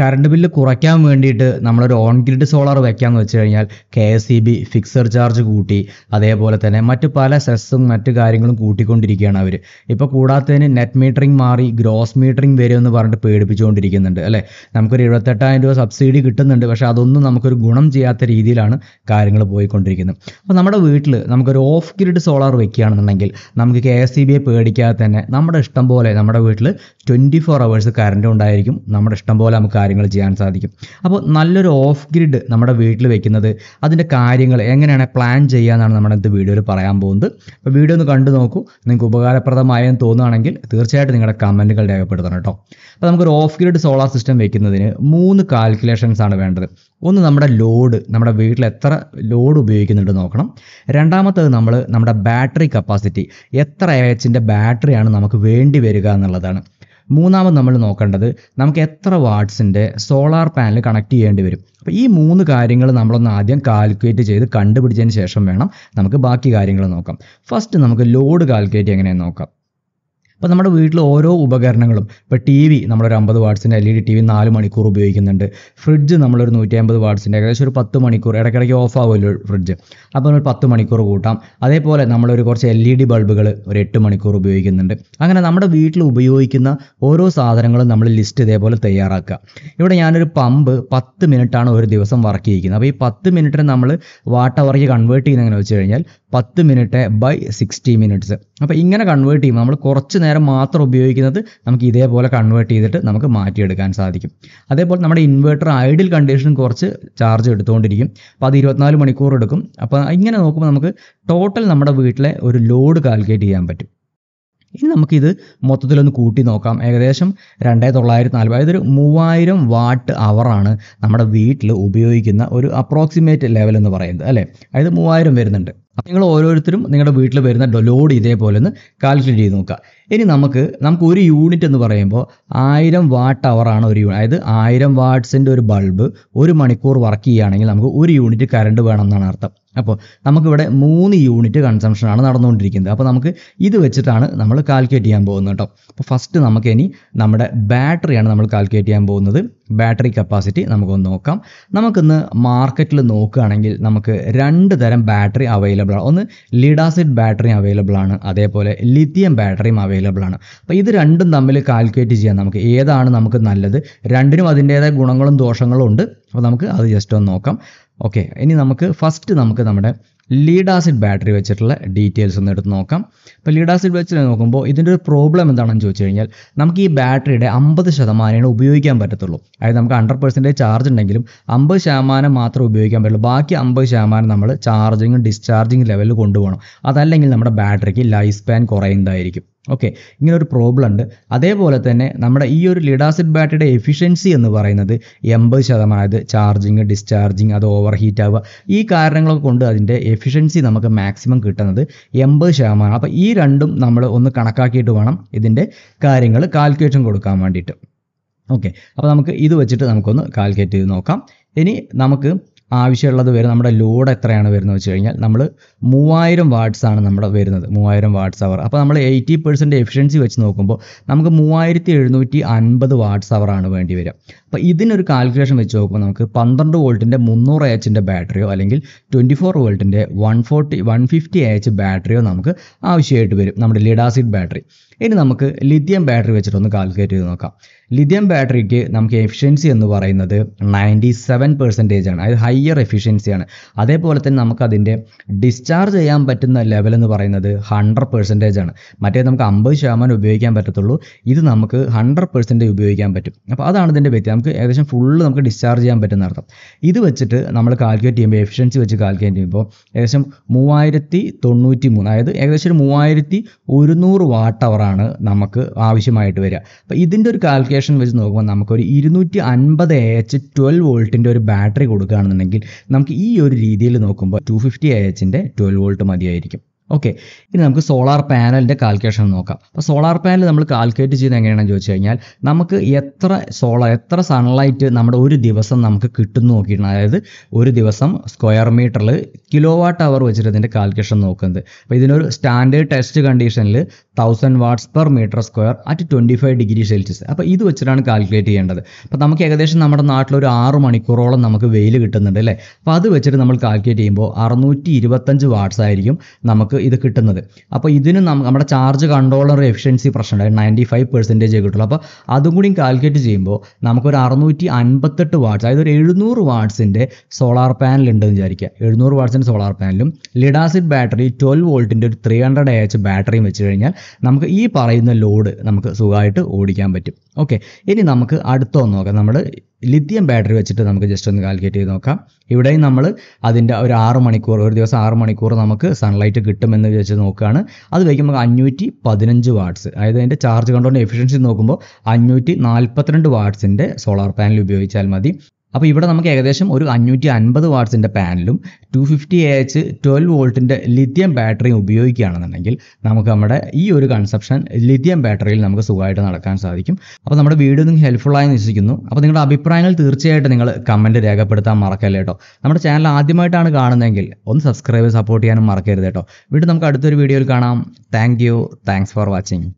current bill കുറയ്ക്കാൻ വേണ്ടിയിട്ട് നമ്മളൊരു ഓൺ ഗ്രിഡ് സോളാർ വെക്കാന്ന് വെച്ച് കഴിഞ്ഞാൽ K S E B fixed charge കൂട്ടി അതേപോലെ തന്നെ മറ്റ് പല സെസ്സും മറ്റു കാര്യങ്ങളും കൂട്ടിക്കൊണ്ടിരിക്കുകയാണ് അവർ ഇപ്പോൾ കൂടാത്തതിന് നെറ്റ് മീറ്ററിംഗ് മാറി ഗ്രോസ് മീറ്ററിംഗ് വരും എന്ന് പറഞ്ഞിട്ട് പേടിപ്പിച്ചുകൊണ്ടിരിക്കുന്നുണ്ട് അല്ലേ നമുക്കൊരു എഴുപത്തെട്ടായിരം രൂപ സബ്സിഡി കിട്ടുന്നുണ്ട് പക്ഷേ അതൊന്നും നമുക്കൊരു ഗുണം ചെയ്യാത്ത രീതിയിലാണ് കാര്യങ്ങൾ പോയിക്കൊണ്ടിരിക്കുന്നത് അപ്പോൾ നമ്മുടെ വീട്ടിൽ നമുക്കൊരു ഓഫ് ഗ്രിഡ് സോളാർ വെക്കുകയാണെന്നുണ്ടെങ്കിൽ നമുക്ക് കെ എസ് ഇ ബിയെ പേടിക്കാതെ തന്നെ നമ്മുടെ ഇഷ്ടം പോലെ നമ്മുടെ വീട്ടിൽ ട്വൻറ്റി ഫോർ അവേഴ്സ് കറണ്ട് ഉണ്ടായിരിക്കും നമ്മുടെ ഇഷ്ടം പോലെ നമുക്ക് കാര്യങ്ങൾ ചെയ്യാൻ സാധിക്കും അപ്പോൾ നല്ലൊരു ഓഫ് ഗ്രിഡ് നമ്മുടെ വീട്ടിൽ വെക്കുന്നത് അതിൻ്റെ കാര്യങ്ങൾ എങ്ങനെയാണ് പ്ലാൻ എന്നാണ് നമ്മുടെ ഇത് വീഡിയോയിൽ പറയാൻ പോകുന്നത് അപ്പോൾ വീഡിയോ ഒന്ന് കണ്ടു നോക്കൂ നിങ്ങൾക്ക് ഉപകാരപ്രദമായെന്ന് തോന്നുകയാണെങ്കിൽ തീർച്ചയായിട്ടും നിങ്ങളുടെ കമൻറ്റുകൾ രേഖപ്പെടുത്തണം കേട്ടോ അപ്പോൾ നമുക്കൊരു ഓഫ് ഗ്രിഡ് സോളാർ സിസ്റ്റം വെക്കുന്നതിന് മൂന്ന് കാൽക്കുലേഷൻസ് ആണ് വേണ്ടത് ഒന്ന് നമ്മുടെ ലോഡ് നമ്മുടെ വീട്ടിൽ എത്ര ലോഡ് ഉപയോഗിക്കുന്നുണ്ട് നോക്കണം രണ്ടാമത്തത് നമ്മൾ നമ്മുടെ ബാറ്ററി കപ്പാസിറ്റി എത്ര എച്ചിൻ്റെ ബാറ്ററിയാണ് നമുക്ക് വേണ്ടി വരിക എന്നുള്ളതാണ് മൂന്നാമത് നമ്മൾ നോക്കേണ്ടത് നമുക്ക് എത്ര വാട്ട്സിൻ്റെ സോളാർ പാനൽ കണക്ട് ചെയ്യേണ്ടി വരും അപ്പോൾ ഈ മൂന്ന് കാര്യങ്ങൾ നമ്മളൊന്ന് ആദ്യം കാൽക്കുലേറ്റ് ചെയ്ത് കണ്ടുപിടിച്ചതിന് ശേഷം വേണം നമുക്ക് ബാക്കി കാര്യങ്ങൾ നോക്കാം ഫസ്റ്റ് നമുക്ക് ലോഡ് കാൽക്കുലേറ്റ് എങ്ങനെയാണ് നോക്കാം അപ്പോൾ നമ്മുടെ വീട്ടിൽ ഓരോ ഉപകരണങ്ങളും ഇപ്പോൾ ടി വി നമ്മളൊരു അമ്പത് വാട്സിൻ്റെ L E e D T V നാല് മണിക്കൂർ ഉപയോഗിക്കുന്നുണ്ട് ഫ്രിഡ്ജ് നമ്മളൊരു നൂറ്റി അമ്പത് വാട്സിൻ്റെ ഏകദേശം ഒരു പത്ത് മണിക്കൂർ ഇടയ്ക്കിടയ്ക്ക് ഓഫ് ആവുമല്ലോ ഫ്രിഡ്ജ് അപ്പോൾ നമ്മൾ പത്ത് മണിക്കൂർ കൂട്ടാം അതേപോലെ നമ്മളൊരു കുറച്ച് എൽ ഇ ഡി ബൾബുകൾ ഒരു എട്ട് മണിക്കൂർ ഉപയോഗിക്കുന്നുണ്ട് അങ്ങനെ നമ്മുടെ വീട്ടിൽ ഉപയോഗിക്കുന്ന ഓരോ സാധനങ്ങളും നമ്മൾ ലിസ്റ്റ് ഇതേപോലെ തയ്യാറാക്കുക ഇവിടെ ഞാനൊരു പമ്പ് പത്ത് മിനിറ്റാണ് ഒരു ദിവസം വർക്ക് ചെയ്യിക്കുന്നത് അപ്പോൾ ഈ പത്ത് മിനിറ്റിന് നമ്മൾ വാട്ട് അവർക്ക് കൺവേർട്ട് ചെയ്യുന്ന എങ്ങനെ വെച്ച് കഴിഞ്ഞാൽ പത്ത് മിനിറ്റ് ബൈ സിക്സ്റ്റി മിനിറ്റ്സ് അപ്പോൾ ഇങ്ങനെ കൺവേർട്ട് ചെയ്യുമ്പോൾ നമ്മൾ കുറച്ച് നേരം നേരം മാത്രം ഉപയോഗിക്കുന്നത് നമുക്ക് ഇതേപോലെ കൺവേർട്ട് ചെയ്തിട്ട് നമുക്ക് മാറ്റിയെടുക്കാൻ സാധിക്കും അതേപോലെ നമ്മുടെ ഇൻവെർട്ടർ ഐഡിൽ കണ്ടീഷൻ കുറച്ച് ചാർജ് എടുത്തുകൊണ്ടിരിക്കും അപ്പോൾ അത് ഇരുപത്തിനാല് മണിക്കൂർ എടുക്കും അപ്പോൾ ഇങ്ങനെ നോക്കുമ്പോൾ നമുക്ക് ടോട്ടൽ നമ്മുടെ വീട്ടിലെ ഒരു ലോഡ് കാൽക്കുലേറ്റ് ചെയ്യാൻ പറ്റും ഇനി നമുക്കിത് മൊത്തത്തിലൊന്ന് കൂട്ടി നോക്കാം ഏകദേശം രണ്ടേ തൊള്ളായിരത്തി നാല് അതായത് ഒരു മൂവായിരം വാട്ട് അവറാണ് നമ്മുടെ വീട്ടിൽ ഉപയോഗിക്കുന്ന ഒരു അപ്രോക്സിമേറ്റ് ലെവൽ എന്ന് പറയുന്നത് അല്ലേ അതായത് മൂവായിരം വരുന്നുണ്ട് അപ്പം നിങ്ങൾ ഓരോരുത്തരും നിങ്ങളുടെ വീട്ടിൽ വരുന്ന ലോഡ് ഇതേപോലെ ഒന്ന് കാൽക്കുലേറ്റ് ചെയ്ത് നോക്കുക ഇനി നമുക്ക് നമുക്ക് ഒരു യൂണിറ്റ് എന്ന് പറയുമ്പോൾ ആയിരം വാട്ട് അവറാണ് ഒരു യൂണിറ്റ് അതായത് ആയിരം വാട്ട്സിൻ്റെ ഒരു ബൾബ് ഒരു മണിക്കൂർ വർക്ക് ചെയ്യുകയാണെങ്കിൽ നമുക്ക് ഒരു യൂണിറ്റ് കറണ്ട് വേണം എന്നാണ് അർത്ഥം അപ്പോൾ നമുക്കിവിടെ മൂന്ന് യൂണിറ്റ് കൺസംഷനാണ് നടന്നുകൊണ്ടിരിക്കുന്നത് അപ്പോൾ നമുക്ക് ഇത് വെച്ചിട്ടാണ് നമ്മൾ കാൽക്കുലേറ്റ് ചെയ്യാൻ പോകുന്നത് കേട്ടോ അപ്പോൾ ഫസ്റ്റ് നമുക്ക് ഇനി നമ്മുടെ ബാറ്ററിയാണ് നമ്മൾ കാൽക്കുലേറ്റ് ചെയ്യാൻ പോകുന്നത് ബാറ്ററി കപ്പാസിറ്റി നമുക്കൊന്ന് നോക്കാം നമുക്കിന്ന് മാർക്കറ്റിൽ നോക്കുകയാണെങ്കിൽ നമുക്ക് രണ്ട് തരം ബാറ്ററി അവൈലബിൾ ആണ് ഒന്ന് ലിഡാസിഡ് ബാറ്ററി അവൈലബിൾ ആണ് അതേപോലെ ലിത്തിയം ബാറ്ററിയും അവൈലബിൾ ആണ് അപ്പോൾ ഇത് രണ്ടും തമ്മിൽ കാൽക്കുലേറ്റ് ചെയ്യാം നമുക്ക് ഏതാണ് നമുക്ക് നല്ലത് രണ്ടിനും അതിൻ്റേതായ ഗുണങ്ങളും ദോഷങ്ങളും ഉണ്ട് അപ്പോൾ നമുക്ക് അത് ജസ്റ്റ് ഒന്ന് നോക്കാം ഓക്കെ ഇനി നമുക്ക് ഫസ്റ്റ് നമുക്ക് നമ്മുടെ ലീഡ് ആസിഡ് ബാറ്ററി വെച്ചിട്ടുള്ള ഡീറ്റെയിൽസ് ഒന്ന് എടുത്ത് നോക്കാം ഇപ്പോൾ ലീഡ് ആസിഡ് വെച്ച് നോക്കുമ്പോൾ ഇതിൻ്റെ ഒരു പ്രോബ്ലം എന്താണെന്ന് ചോദിച്ചു കഴിഞ്ഞാൽ നമുക്ക് ഈ ബാറ്ററിയുടെ അമ്പത് ശതമാനമാണ് ഉപയോഗിക്കാൻ പറ്റത്തുള്ളൂ അതായത് നമുക്ക് ഹൺഡ്രഡ് പെർസെൻറ്റേജ് ചാർജ് ഉണ്ടെങ്കിലും അമ്പത് ശതമാനം മാത്രമേ ഉപയോഗിക്കാൻ പറ്റുള്ളൂ ബാക്കി അമ്പത് ശതമാനം നമ്മൾ ചാർജിങ്ങും ഡിസ്ചാർജിങ് ലെവലിൽ കൊണ്ടുപോകണം അതല്ലെങ്കിൽ നമ്മുടെ ബാറ്ററിക്ക് ലൈഫ് സ്പാൻ കുറയുന്നതായിരിക്കും ഓക്കെ ഇങ്ങനെ ഒരു പ്രോബ്ലം ഉണ്ട് അതേപോലെ തന്നെ നമ്മുടെ ഈ ഒരു ലിഡാസിഡ് ബാറ്ററിയുടെ എഫിഷ്യൻസി എന്ന് പറയുന്നത് എൺപത് ശതമാനത് ചാർജിങ് ഡിസ്ചാർജിങ് അത് ഓവർ ഹീറ്റ് ആവുക ഈ കാരണങ്ങളൊക്കെ കൊണ്ട് അതിൻ്റെ എഫിഷ്യൻസി നമുക്ക് മാക്സിമം കിട്ടുന്നത് എൺപത് ശതമാനം അപ്പോൾ ഈ രണ്ടും നമ്മൾ ഒന്ന് കണക്കാക്കിയിട്ട് വേണം ഇതിൻ്റെ കാര്യങ്ങൾ കാൽക്കുലേഷൻ കൊടുക്കാൻ വേണ്ടിയിട്ട് ഓക്കെ അപ്പോൾ നമുക്ക് ഇത് വെച്ചിട്ട് നമുക്കൊന്ന് കാൽക്കുലേറ്റ് ചെയ്ത് നോക്കാം ഇനി നമുക്ക് ആവശ്യമുള്ളത് വരും നമ്മുടെ ലോഡ് എത്രയാണ് വരുന്നത് വെച്ച് കഴിഞ്ഞാൽ നമ്മൾ മൂവായിരം വാട്ട്സ് ആണ് നമ്മുടെ വരുന്നത് മൂവായിരം വാട്ട്സ് അവർ അപ്പോൾ നമ്മൾ എയ്റ്റി പെർസെൻറ്റ് എഫിഷ്യൻസി വെച്ച് നോക്കുമ്പോൾ നമുക്ക് മൂവായിരത്തി എഴുന്നൂറ്റി അൻപത് വാട്ട്സ് അവറാണ് വേണ്ടി വരിക അപ്പോൾ ഇതിനൊരു കാൽക്കുലേഷൻ വെച്ച് നോക്കുമ്പോൾ നമുക്ക് പന്ത്രണ്ട് വോൾട്ടിൻ്റെ മുന്നൂറ് എച്ചിൻ്റെ ബാറ്ററിയോ അല്ലെങ്കിൽ ട്വൻറ്റി ഫോർ വോൾട്ടിൻ്റെ one forty one fifty H ബാറ്ററിയോ നമുക്ക് ആവശ്യമായിട്ട് വരും നമ്മുടെ ലിഡാസിഡ് ബാറ്ററി ഇനി നമുക്ക് ലിഥിയം ബാറ്ററി വെച്ചിട്ട് ഒന്ന് കാൽക്കുലേറ്റ് ചെയ്ത് നോക്കാം ലിഥിയം ബാറ്ററിക്ക് നമുക്ക് എഫിഷ്യൻസി എന്ന് പറയുന്നത് നയൻറ്റി സെവൻ പെർസെൻറ്റേജ് ആണ് അതായത് ഹയർ എഫിഷ്യൻസിയാണ് അതേപോലെ തന്നെ നമുക്കതിൻ്റെ ഡിസ്ചാർജ് ചെയ്യാൻ പറ്റുന്ന ലെവൽ എന്ന് പറയുന്നത് ഹൺഡ്രഡ് പെർസെൻറ്റേജ് ആണ് മറ്റേ നമുക്ക് അമ്പത് ശതമാനം ഉപയോഗിക്കാൻ പറ്റത്തുള്ളൂ ഇത് നമുക്ക് ഹൺഡ്രഡ് പെർസെൻറ്റേജ് ഉപയോഗിക്കാൻ പറ്റും അപ്പോൾ അതാണ് ഇതിൻ്റെ വ്യക്തി നമുക്ക് ഏകദേശം ഫുള്ള് നമുക്ക് ഡിസ്ചാർജ് ചെയ്യാൻ പറ്റുന്ന അർത്ഥം ഇത് വെച്ചിട്ട് നമ്മൾ കാൽക്കുലേറ്റ് ചെയ്യുമ്പോൾ എഫിഷ്യൻസി വെച്ച് കാൽക്കുലേറ്റ് ചെയ്യുമ്പോൾ ഏകദേശം മൂവായിരത്തി തൊണ്ണൂറ്റി മൂന്ന് അതായത് ഏകദേശം ഒരു മൂവായിരത്തി ഒരുന്നൂറ് വാട്ട് അവറാണ് ആണ് നമുക്ക് ആവശ്യമായിട്ട് വരിക അപ്പോൾ ഇതിൻ്റെ ഒരു കാൽക്കുലേഷൻ വെച്ച് നോക്കുമ്പോൾ നമുക്കൊരു ഇരുന്നൂറ്റി അൻപത് എച്ച് ട്വൽവ് വോൾട്ടിൻ്റെ ഒരു ബാറ്ററി കൊടുക്കുകയാണെന്നുണ്ടെങ്കിൽ നമുക്ക് ഈ ഒരു രീതിയിൽ നോക്കുമ്പോൾ ടു ഫിഫ്റ്റി എച്ചിൻ്റെ ട്വൽവ് വോൾട്ട് മതിയായിരിക്കും ഓക്കെ ഇനി നമുക്ക് സോളാർ പാനലിൻ്റെ കാൽക്കുലേഷൻ നോക്കാം അപ്പോൾ സോളാർ പാനൽ നമ്മൾ കാൽക്കുലേറ്റ് ചെയ്ത് എങ്ങനെയാണെന്ന് ചോദിച്ചു കഴിഞ്ഞാൽ നമുക്ക് എത്ര സോളാർ എത്ര സൺലൈറ്റ് നമ്മുടെ ഒരു ദിവസം നമുക്ക് കിട്ടുന്നു നോക്കിയിട്ടുണ്ട് അതായത് ഒരു ദിവസം സ്ക്വയർ മീറ്ററിൽ കിലോ വാട്ട് അവർ വെച്ചിട്ട് ഇതിൻ്റെ കാൽക്കുലേഷൻ നോക്കുന്നത് അപ്പോൾ ഇതിനൊരു സ്റ്റാൻഡേർഡ് ടെസ്റ്റ് കണ്ടീഷനിൽ thousand watts per metre square at twenty five degree Celsius അപ്പോൾ ഇത് വെച്ചിട്ടാണ് കാൽക്കുലേറ്റ് ചെയ്യേണ്ടത് അപ്പോൾ നമുക്ക് ഏകദേശം നമ്മുടെ നാട്ടിൽ ഒരു ആറ് മണിക്കൂറോളം നമുക്ക് വെയിൽ കിട്ടുന്നുണ്ട് അല്ലേ അപ്പോൾ അത് വെച്ചിട്ട് നമ്മൾ കാൽക്കുലേറ്റ് ചെയ്യുമ്പോൾ അറുന്നൂറ്റി ഇരുപത്തഞ്ച് വാട്ട്സ് ആയിരിക്കും നമുക്ക് ഇത് കിട്ടുന്നത് അപ്പോൾ ഇതിന് നമ്മുടെ ചാർജ് കൺട്രോളർ എഫിഷ്യൻസി പ്രശ്നമുണ്ട് നയൻറ്റി ഫൈവ് പെർസെൻറ്റേജ് കിട്ടുള്ളൂ അപ്പോൾ അതും കൂടി കാൽക്കുലേറ്റ് ചെയ്യുമ്പോൾ നമുക്കൊരു അറുന്നൂറ്റി അൻപത്തെട്ട് വാട്ട്സ് അതായത് ഒരു എഴുന്നൂറ് വാട്ട്സിൻ്റെ സോളാർ പാനൽ ഉണ്ടെന്ന് വിചാരിക്കുക എഴുന്നൂറ് വാട്ട്സിൻ്റെ സോളാർ പാനലും ലിഡാസിഡ് ബാറ്ററി ട്വൽവ് വോൾട്ടിൻ്റെ ഒരു ത്രീ ഹൺഡ്രഡ് എച്ച് ബാറ്ററിയും വെച്ച് കഴിഞ്ഞാൽ നമുക്ക് ഈ പറയുന്ന ലോഡ് നമുക്ക് സുഖമായിട്ട് ഓടിക്കാൻ പറ്റും ഓക്കെ ഇനി നമുക്ക് അടുത്ത ഒന്ന് നോക്കാം നമ്മൾ ലിഥിയം ബാറ്ററി വെച്ചിട്ട് നമുക്ക് ജസ്റ്റ് ഒന്ന് കാൽക്കുലേറ്റ് ചെയ്ത് നോക്കാം ഇവിടെയും നമ്മൾ അതിൻ്റെ ഒരു ആറ് മണിക്കൂർ ഒരു ദിവസം ആറ് മണിക്കൂർ നമുക്ക് സൺലൈറ്റ് കിട്ടുമെന്ന് വിചാരിച്ച് നോക്കുകയാണ് അത് വയ്ക്കുമ്പോൾ അഞ്ഞൂറ്റി പതിനഞ്ച് വാട്ട്സ് അതായത് അതിൻ്റെ ചാർജ് കണ്ടോണ്ട് എഫിഷ്യൻസി നോക്കുമ്പോൾ അഞ്ഞൂറ്റി നാൽപ്പത്തിരണ്ട് വാട്ട്സിൻ്റെ സോളാർ പാനൽ ഉപയോഗിച്ചാൽ മതി അപ്പോൾ ഇവിടെ നമുക്ക് ഏകദേശം ഒരു അഞ്ഞൂറ്റി അൻപത് വാട്ട്സിൻ്റെ പാനലും two fifty A H twelve വോൾട്ടിൻ്റെ ലിഥിയം ബാറ്ററിയും ഉപയോഗിക്കുകയാണെന്നുണ്ടെങ്കിൽ നമുക്ക് നമ്മുടെ ഈ ഒരു കൺസെപ്ഷൻ ലിഥിയം ബാറ്ററിയിൽ നമുക്ക് സുഖമായിട്ട് നടക്കാൻ സാധിക്കും അപ്പോൾ നമ്മുടെ വീഡിയോ നിങ്ങൾക്ക് ഹെൽപ്ഫുള്ളായി വിശ്വസിക്കുന്നു അപ്പോൾ നിങ്ങളുടെ അഭിപ്രായങ്ങൾ തീർച്ചയായിട്ടും നിങ്ങൾ കമൻറ്റ് രേഖപ്പെടുത്താൻ മറക്കല്ലേ കേട്ടോ നമ്മുടെ ചാനൽ ആദ്യമായിട്ടാണ് കാണുന്നതെങ്കിൽ ഒന്ന് സബ്സ്ക്രൈബ് സപ്പോർട്ട് ചെയ്യാനും മറക്കരുത് കേട്ടോ വീണ്ടും നമുക്ക് അടുത്തൊരു വീഡിയോയിൽ കാണാം thank you thanks for watching